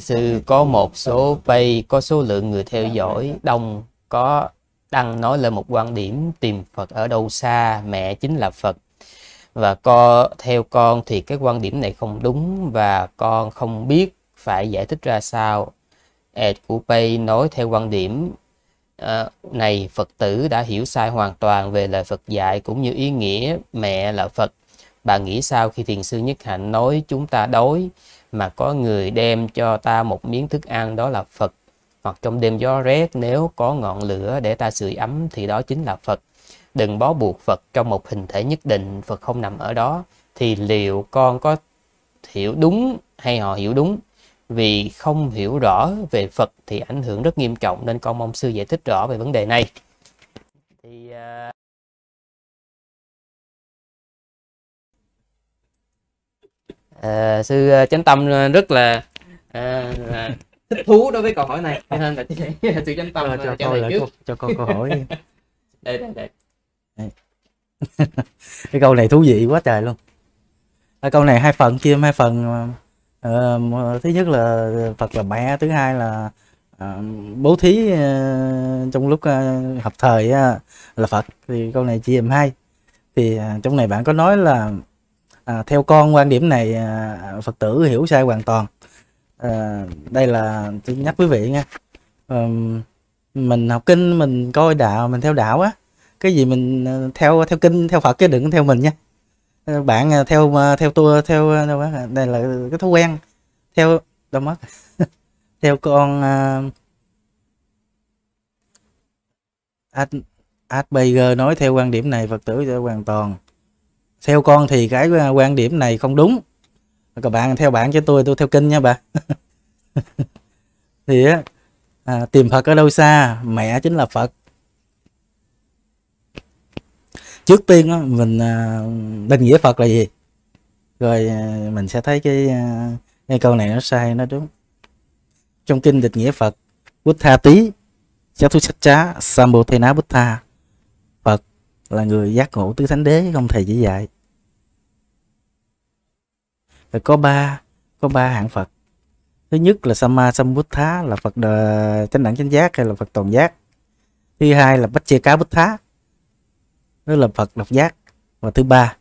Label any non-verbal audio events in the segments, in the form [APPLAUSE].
sư có một số page có số lượng người theo dạ, dõi dạ. đông có đăng nói lên một quan điểm tìm Phật ở đâu xa mẹ chính là Phật và co theo con thì cái quan điểm này không đúng và con không biết phải giải thích ra sao ad của pay nói theo quan điểm uh, này Phật tử đã hiểu sai hoàn toàn về lời Phật dạy cũng như ý nghĩa mẹ là Phật bà nghĩ sao khi thiền sư Nhất Hạnh nói chúng ta đối mà có người đem cho ta một miếng thức ăn đó là Phật hoặc trong đêm gió rét nếu có ngọn lửa để ta sưởi ấm thì đó chính là Phật đừng bó buộc Phật trong một hình thể nhất định Phật không nằm ở đó thì liệu con có hiểu đúng hay họ hiểu đúng vì không hiểu rõ về Phật thì ảnh hưởng rất nghiêm trọng nên con mong sư giải thích rõ về vấn đề này thì uh... Ờ, sư ờ, chánh tâm ờ, rất là, à, thích thú đối với câu hỏi này nên là sư chánh tâm cho, cho câu trước. Cô, cho câu câu hỏi [LAUGHS] đây đây đây [LAUGHS] cái câu này thú vị quá trời luôn à, câu này hai phần chia hai phần à, thứ nhất là phật là mẹ thứ hai là à, bố thí à, trong lúc à, học thời à, là phật thì câu này chia làm hai thì à, trong này bạn có nói là à, theo con quan điểm này à, phật tử hiểu sai hoàn toàn à, đây là tôi nhắc quý vị nha à, mình học kinh mình coi đạo mình theo đạo á cái gì mình à, theo theo kinh theo phật cái đừng theo mình nha ờ, bạn à, theo à, theo tôi theo đâu á đây là cái thói quen theo đâu mất [LAUGHS] theo con uh, Ad, nói theo quan điểm này Phật tử sẽ hoàn toàn theo con thì cái ờ, quan điểm này không đúng các bạn theo bạn cho tôi tôi theo kinh nha bà [LAUGHS] thì à, tìm phật ở đâu xa mẹ chính là phật trước tiên mình à, định nghĩa phật là gì rồi à, mình sẽ thấy cái à, cái câu này nó sai nó đúng trong kinh định nghĩa phật Buddha tí Chatusaccha Sambothena Buddha là người giác ngộ tứ thánh đế không thầy chỉ dạy rồi có ba có ba hạng phật thứ nhất là sama sambuddha là phật ờ, chánh đẳng chánh giác hay là phật toàn giác thứ hai là bách chia cá bích thá đó là phật độc giác và thứ ba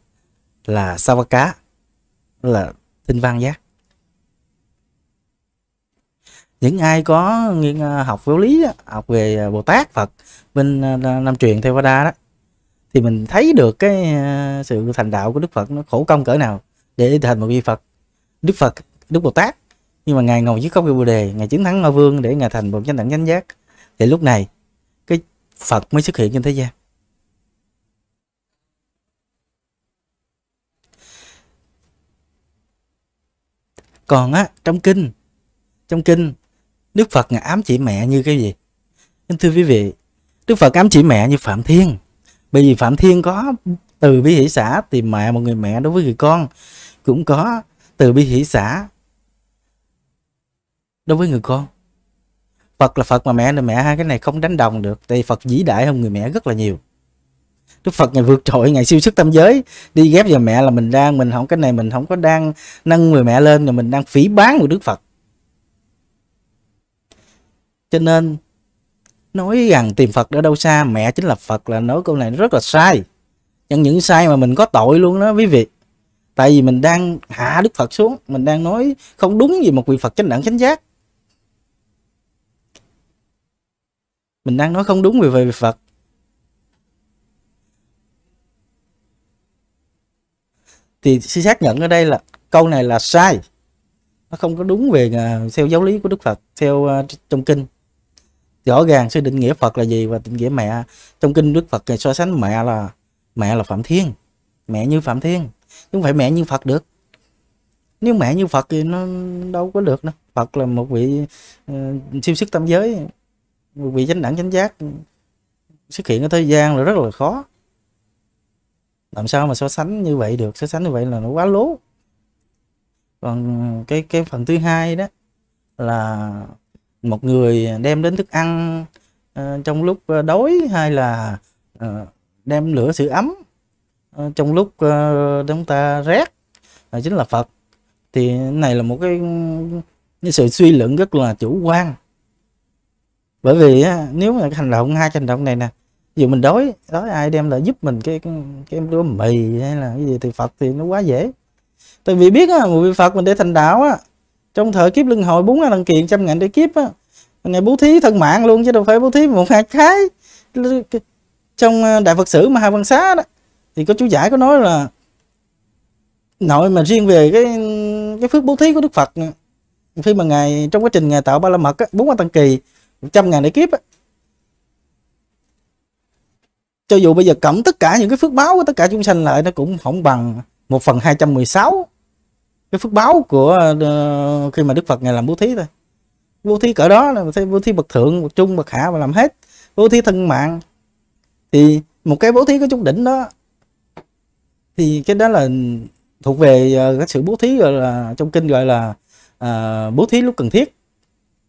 là sao cá đó là tinh văn giác những ai có nghiên ờ, học vô lý học về ờ, bồ tát phật bên nam truyền theo Đa đó thì mình thấy được cái à, sự thành đạo của đức phật nó khổ công cỡ nào để thành một vị phật đức phật đức bồ tát nhưng mà ngài ngồi dưới cốc bồ đề ngài chiến thắng ma vương để ngài thành một chánh đẳng chánh giác thì lúc này cái phật mới xuất hiện trên thế gian còn á trong kinh trong kinh đức phật ngài ám chỉ mẹ như cái gì thưa quý vị đức phật ám chỉ mẹ như phạm thiên bởi vì phạm thiên có từ bi hỷ xã tìm mẹ một người mẹ đối với người con cũng có từ bi hỷ xã đối với người con Phật là Phật mà mẹ là mẹ hai cái này không đánh đồng được tại Phật vĩ đại hơn người mẹ rất là nhiều Đức Phật ngày vượt trội ngày siêu sức tâm giới đi ghép vào mẹ là mình đang mình không cái này mình không có đang nâng người mẹ lên là mình đang phỉ bán của Đức Phật cho nên nói rằng tìm phật ở đâu xa mẹ chính là phật là nói câu này rất là sai nhưng những sai mà mình có tội luôn đó quý vị tại vì mình đang hạ đức phật xuống mình đang nói không đúng gì một vị phật chánh đẳng chánh giác mình đang nói không đúng về về phật thì xin xác nhận ở đây là câu này là sai nó không có đúng về à, theo giáo lý của đức phật theo à, trong kinh rõ ràng sự định nghĩa Phật là gì và định nghĩa mẹ trong kinh Đức Phật so sánh mẹ là mẹ là Phạm Thiên mẹ như Phạm Thiên chứ không phải mẹ như Phật được nếu mẹ như Phật thì nó đâu có được đâu Phật là một vị uh, siêu sức tâm giới một vị chánh đẳng chánh giác xuất hiện ở thế gian là rất là khó làm sao mà so sánh như vậy được so sánh như vậy là nó quá lố còn cái cái phần thứ hai đó là một người đem đến thức ăn uh, trong lúc ờ, đói hay là uh, đem lửa sự ấm uh, trong lúc uh, chúng ta rét uh, chính là Phật thì này là một cái, cái sự suy luận rất là chủ quan bởi vì nếu mà hành động hai hành động này nè dù mình đói đói ai đem lại giúp mình cái cái, em đũa mì hay là cái gì thì phật thì nó quá dễ tại vì biết á một vị phật mình để thành đạo á trong thời kiếp lưng hồi bốn lần kiện trăm ngàn để kiếp á ngày bố thí thân mạng luôn chứ đâu phải bố thí một hai cái trong ờ, đại phật sử mà hà văn xá đó thì có chú giải có nói là nội mà riêng về cái cái phước bố thí của đức phật khi mà ngài trong quá trình ngài tạo ba la mật bốn quan tăng kỳ trăm ngàn đại kiếp á, cho dù bây giờ cộng tất cả những cái phước báo của tất cả chúng sanh lại nó cũng không bằng một phần 216 cái phước báo của uh, khi mà đức phật ngài làm bố thí thôi bố thí cỡ đó là bố thí bậc thượng bậc trung bậc hạ và làm hết bố thí thân mạng thì một cái bố thí có chút đỉnh đó thì cái đó là thuộc về uh, cái sự bố thí gọi là trong kinh gọi là uh, bố thí lúc cần thiết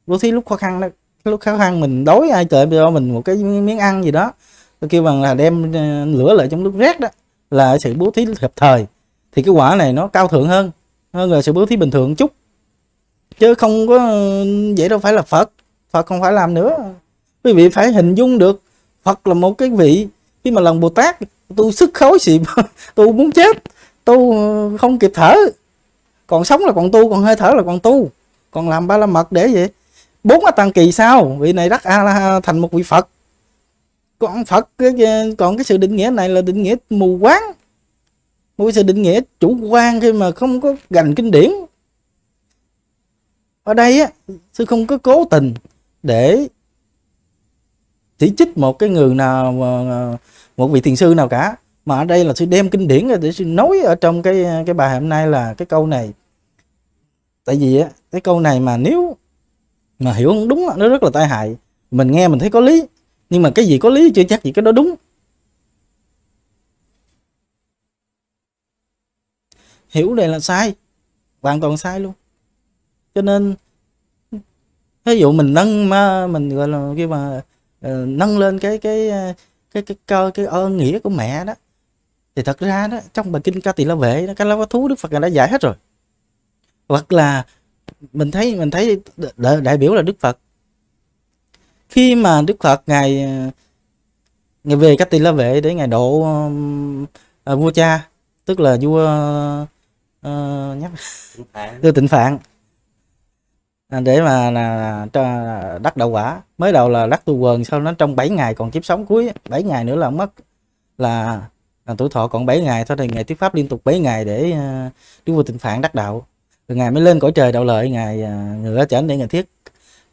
bố thí lúc khó khăn đó lúc khó khăn mình đói ai trời cho mình một cái miếng ăn gì đó tôi kêu bằng là đem lửa lại trong lúc rét đó là sự bố thí hợp thời thì cái quả này nó cao thượng hơn hơn ờ, là sự bố thí bình thường chút chứ không có ừ, vậy đâu phải là phật phật không phải làm nữa quý vị phải hình dung được phật là một cái vị khi mà lần bồ tát tôi sức khấu xịm tôi muốn chết tôi ừ, không kịp thở còn sống là còn tu còn hơi thở là còn tu còn làm ba la mật để vậy bốn a tăng kỳ sao vị này đắc a la thành một vị phật còn phật còn cái sự định nghĩa này là định nghĩa mù quáng một cái sự định nghĩa chủ quan khi mà không có gành kinh điển ở đây á sư không có cố tình để chỉ trích một cái người nào à, à, một vị thiền sư nào cả mà ở đây là sư đem kinh điển ra để sư nói ở trong cái à, cái bài hôm nay là cái câu này tại vì á cái câu này mà nếu mà hiểu không đúng nó rất là tai hại mình nghe mình thấy có lý nhưng mà cái gì có lý chưa chắc gì cái đó đúng hiểu này là sai hoàn toàn sai luôn cho nên ví dụ mình nâng mà mình gọi là khi mà uh, nâng lên cái cái ờ, cái cái cơ cái ơn nghĩa của mẹ đó thì thật ra đó trong bài kinh ca tỳ la vệ cái la thú đức phật đã giải hết rồi hoặc là mình thấy mình thấy đại, đại biểu là đức phật khi mà đức phật ngài ờ, ngài về ca tỳ la vệ để ngài độ uh, vua cha tức là vua uh, uh, nhắc từ tịnh phạn để mà là cho đắc đạo quả mới đầu là đắc tu quần sau nó trong 7 ngày còn kiếp sống cuối 7 ngày nữa là mất là, là tuổi thọ còn 7 ngày thôi thì ngày tiếp pháp liên tục 7 ngày để uh, đức vua tịnh phạn đắc đạo rồi ngài mới lên cõi trời đạo lợi ngày uh, ngựa chảnh để ngài thiết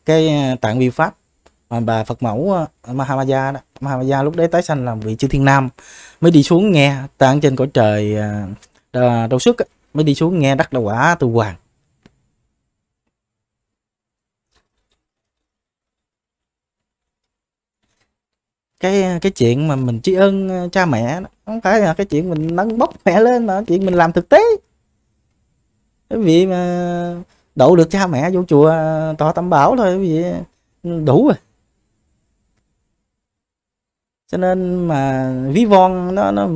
cái tạng vi pháp mà bà Phật mẫu Mahamaya đó Mahamaya lúc đấy tái sanh làm vị chư thiên nam mới đi xuống nghe tạng trên cõi trời đầu xuất mới đi xuống nghe đắt là quả tu hoàng cái cái chuyện mà mình tri ân ờ, cha mẹ không phải là cái chuyện mình nâng bốc mẹ lên mà chuyện mình làm thực tế cái vị mà đậu được cha mẹ vô chùa ờ, tòa tâm bảo thôi vì ừ, đủ rồi cho nên mà ví von nó nó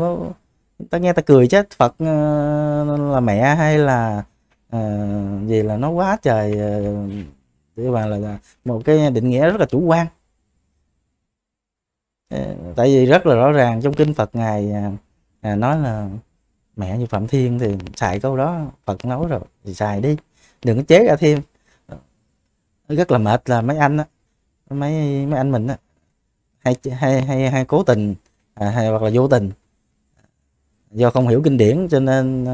ta nghe ta cười chứ phật uh, là mẹ hay là uh, gì là nó quá trời uh, ờ, bà là, một cái định nghĩa rất là chủ quan tại vì rất là rõ ràng trong kinh phật ngài à, nói là mẹ như phạm thiên thì xài câu đó phật nói rồi thì xài đi đừng có chế ra thêm rất là mệt là mấy anh á mấy mấy anh mình á hay hay hay hay cố tình à, hay hoặc là vô tình do không hiểu kinh điển cho nên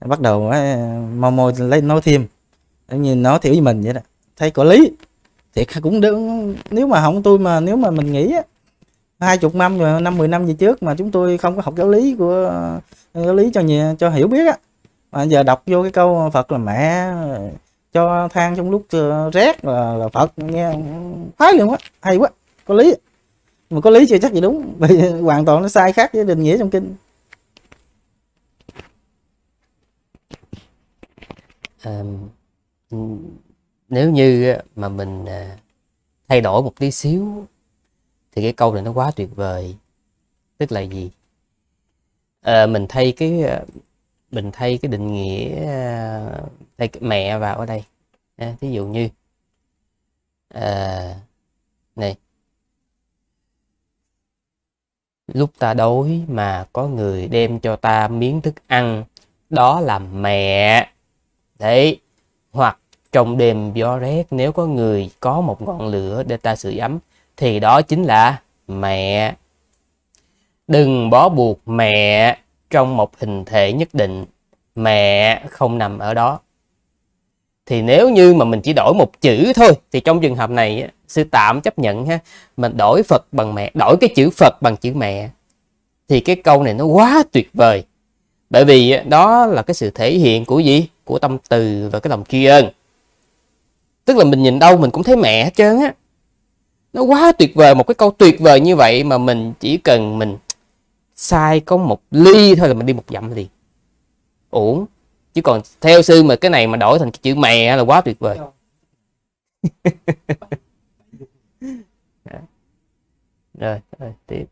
ờ, bắt đầu ấy, ờ, mau môi lấy nói thêm như nói thiểu với mình vậy đó thấy có lý thiệt cũng đừng nếu mà không tôi mà nếu mà mình nghĩ hai chục năm rồi năm mười năm gì trước mà chúng tôi không có học giáo lý của ờ, giáo lý cho nhà cho hiểu biết á mà giờ đọc vô cái câu phật là mẹ cho than trong lúc rét là, là phật nghe khoái luôn á hay quá có lý mà có lý chưa chắc gì đúng [LAUGHS] vì hoàn toàn nó sai khác với định nghĩa trong kinh nếu như mà mình à, thay đổi một tí xíu thì cái câu này nó quá tuyệt vời tức là gì à, mình thay cái à, mình thay cái định nghĩa à, thay cái mẹ vào ở đây à, thí dụ như à, này lúc ta đói mà có người đem cho ta miếng thức ăn đó là mẹ Đấy, hoặc trong đêm gió rét nếu có người có một ngọn lửa để ta sưởi ấm thì đó chính là mẹ. Đừng bó buộc mẹ trong một hình thể nhất định, mẹ không nằm ở đó. Thì nếu như mà mình chỉ đổi một chữ thôi thì trong trường hợp này sư tạm chấp nhận ha, mình đổi Phật bằng mẹ, đổi cái chữ Phật bằng chữ mẹ thì cái câu này nó quá tuyệt vời. Bởi vì đó là cái sự thể hiện của gì? của tâm từ và cái lòng tri ân tức là mình nhìn đâu mình cũng thấy mẹ hết trơn á nó quá tuyệt vời một cái câu tuyệt vời như vậy mà mình chỉ cần mình sai có một ly thôi là mình đi một dặm liền uổng chứ còn theo sư mà cái này mà đổi thành cái chữ mẹ là quá tuyệt vời [LAUGHS] rồi, rồi tiếp